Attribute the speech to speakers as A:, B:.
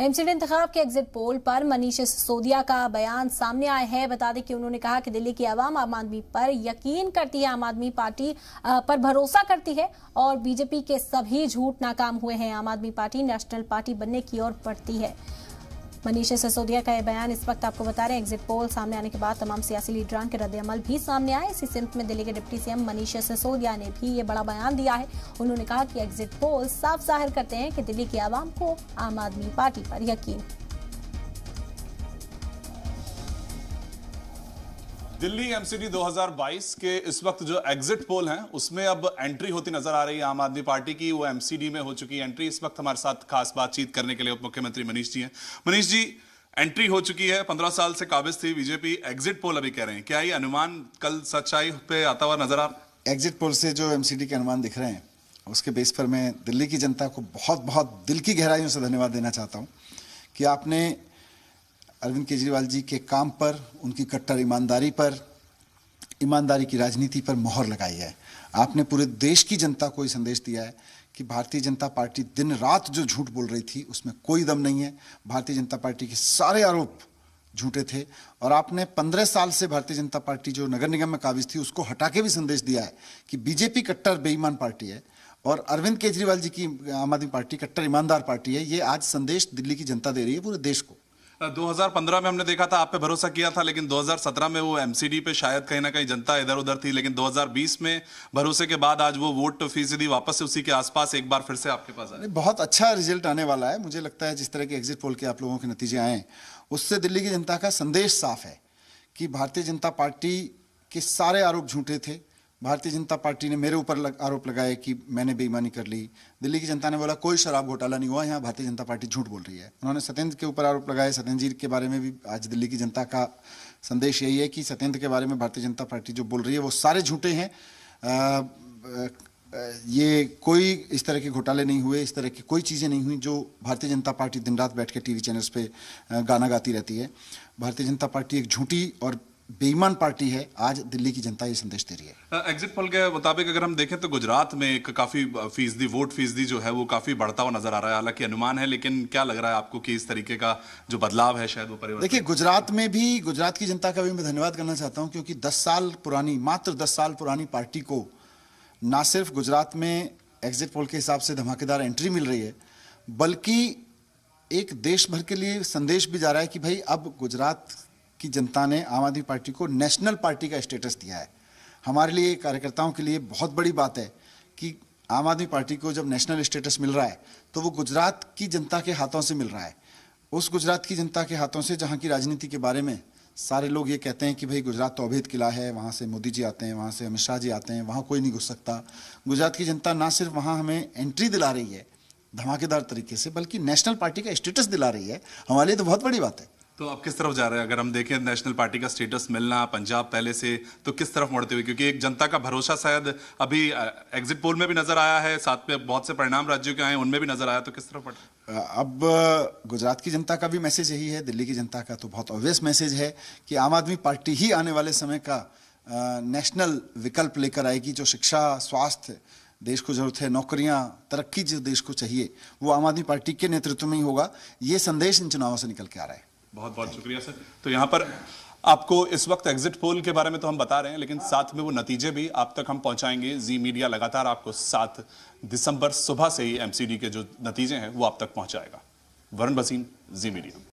A: MCD इंतजाम के exit poll पर मनीष सिसोदिया का बयान सामने आया है बता दें कि उन्होंने कहा कि दिल्ली की आवाम आम आदमी पर यकीन करती है आम आदमी पार्टी पर भरोसा करती है और बीजेपी के सभी झूठ नाकाम हुए हैं आम आदमी पार्टी नेशनल पार्टी बनने की ओर बढ़ती है मनीषा सिसोदिया का यह बयान इस वक्त आपको बता रहे हैं एग्जिट पोल सामने आने के बाद तमाम सियासी लीडरान के अमल भी सामने आए इसी सिमत में दिल्ली के डिप्टी सीएम मनीषा सिसोदिया ने भी ये बड़ा बयान दिया है उन्होंने कहा कि एग्जिट पोल साफ जाहिर करते हैं कि दिल्ली की आवाम को आम आदमी पार्टी पर यकीन
B: दिल्ली एमसीडी 2022 के इस वक्त जो एग्जिट पोल हैं उसमें अब एंट्री होती नजर आ रही है आम आदमी पार्टी की वो एमसीडी में हो चुकी है एंट्री इस वक्त हमारे साथ खास बातचीत करने के लिए उप मुख्यमंत्री मनीष जी हैं मनीष जी एंट्री हो चुकी है पंद्रह साल से काबिज थी बीजेपी एग्जिट पोल अभी कह रहे हैं क्या ये अनुमान कल सच्चाई पे आता हुआ नजर आ
A: एग्जिट पोल से जो एमसीडी के अनुमान दिख रहे हैं उसके बेस पर मैं दिल्ली की जनता को बहुत बहुत दिल की गहराइयों से धन्यवाद देना चाहता हूँ कि आपने अरविंद केजरीवाल जी के काम पर उनकी कट्टर ईमानदारी पर ईमानदारी की राजनीति पर मोहर लगाई है आपने पूरे देश की जनता को ये संदेश दिया है कि भारतीय जनता पार्टी दिन रात जो झूठ बोल रही थी उसमें कोई दम नहीं है भारतीय जनता पार्टी के सारे आरोप झूठे थे और आपने पंद्रह साल से भारतीय जनता पार्टी जो नगर निगम में काबिज थी उसको हटा के भी संदेश दिया है कि बीजेपी कट्टर बेईमान पार्टी है और अरविंद केजरीवाल जी की आम आदमी पार्टी कट्टर ईमानदार पार्टी है ये आज संदेश दिल्ली की जनता दे रही है पूरे देश को
B: 2015 में हमने देखा था आप पे भरोसा किया था लेकिन 2017 में वो एमसीडी पे शायद कहीं ना कहीं जनता इधर उधर थी लेकिन 2020 में भरोसे के बाद आज वो वोट तो फीसदी वापस उसी के आसपास एक बार फिर से आपके पास आया
A: बहुत अच्छा रिजल्ट आने वाला है मुझे लगता है जिस तरह के एग्जिट पोल के आप लोगों के नतीजे आए उससे दिल्ली की जनता का संदेश साफ है कि भारतीय जनता पार्टी के सारे आरोप झूठे थे भारतीय जनता पार्टी ने मेरे ऊपर लग, आरोप लगाया कि मैंने बेईमानी कर ली दिल्ली की जनता ने बोला कोई शराब घोटाला नहीं हुआ यहाँ भारतीय जनता पार्टी झूठ बोल रही है उन्होंने सत्येंद्र के ऊपर आरोप लगाया सत्येंद्र जी के बारे में भी आज दिल्ली की जनता का संदेश यही है कि सत्येंद्र के बारे में भारतीय जनता पार्टी जो बोल रही है वो सारे झूठे हैं ये कोई इस तरह के घोटाले नहीं हुए इस तरह की कोई चीज़ें नहीं हुई जो भारतीय जनता पार्टी दिन रात बैठ के टी चैनल्स पर गाना गाती रहती है भारतीय जनता पार्टी एक झूठी और बेईमान पार्टी है आज दिल्ली की जनता ये संदेश दे रही
B: है एग्जिट पोल के मुताबिक अगर हम देखें तो गुजरात में एक काफी फीसदी वोट फीसदी जो है वो काफी बढ़ता हुआ नजर आ रहा है हालांकि अनुमान है लेकिन क्या लग रहा है आपको कि इस तरीके का जो बदलाव है शायद वो परिवर्तन देखिए
A: गुजरात में भी गुजरात की जनता का भी मैं धन्यवाद करना चाहता हूँ क्योंकि दस साल पुरानी मात्र दस साल पुरानी पार्टी को ना सिर्फ गुजरात में एग्जिट पोल के हिसाब से धमाकेदार एंट्री मिल रही है बल्कि एक देश भर के लिए संदेश भी जा रहा है कि भाई अब गुजरात की जनता ने आम आदमी पार्टी को नेशनल पार्टी का स्टेटस दिया है हमारे लिए कार्यकर्ताओं के लिए बहुत बड़ी बात है कि आम आदमी पार्टी को जब नेशनल स्टेटस मिल रहा है तो वो गुजरात की जनता के हाथों से मिल रहा है उस गुजरात की जनता के हाथों से जहाँ की राजनीति के बारे में सारे लोग ये कहते हैं कि भाई गुजरात तो अभेद किला है वहाँ से मोदी जी आते हैं वहाँ से अमित शाह जी आते हैं वहाँ कोई नहीं घुस सकता गुजरात की जनता ना सिर्फ वहाँ हमें एंट्री दिला रही है धमाकेदार तरीके से बल्कि नेशनल पार्टी का स्टेटस दिला रही है हमारे लिए तो बहुत बड़ी बात है
B: तो आप किस तरफ जा रहे हैं अगर हम देखें नेशनल पार्टी का स्टेटस मिलना पंजाब पहले से तो किस तरफ मुड़ते हुए क्योंकि एक जनता का भरोसा शायद अभी एग्जिट पोल में भी नजर आया है साथ में बहुत से परिणाम राज्यों के आए उनमें भी नजर आया तो किस तरफ पड़ता
A: अब गुजरात की जनता का भी मैसेज यही है दिल्ली की जनता का तो बहुत ऑब्वियस मैसेज है कि आम आदमी पार्टी ही आने वाले समय का नेशनल विकल्प लेकर आएगी जो शिक्षा स्वास्थ्य देश को जरूरत है नौकरियां तरक्की जो देश को चाहिए वो आम आदमी पार्टी के नेतृत्व में ही होगा ये संदेश इन चुनावों से निकल के आ रहा है
B: बहुत बहुत शुक्रिया सर तो यहाँ पर आपको इस वक्त एग्जिट पोल के बारे में तो हम बता रहे हैं लेकिन साथ में वो नतीजे भी आप तक हम पहुंचाएंगे जी मीडिया लगातार आपको सात दिसंबर सुबह से ही एमसीडी के जो नतीजे हैं वो आप तक पहुंचाएगा वरुण बसीन जी मीडिया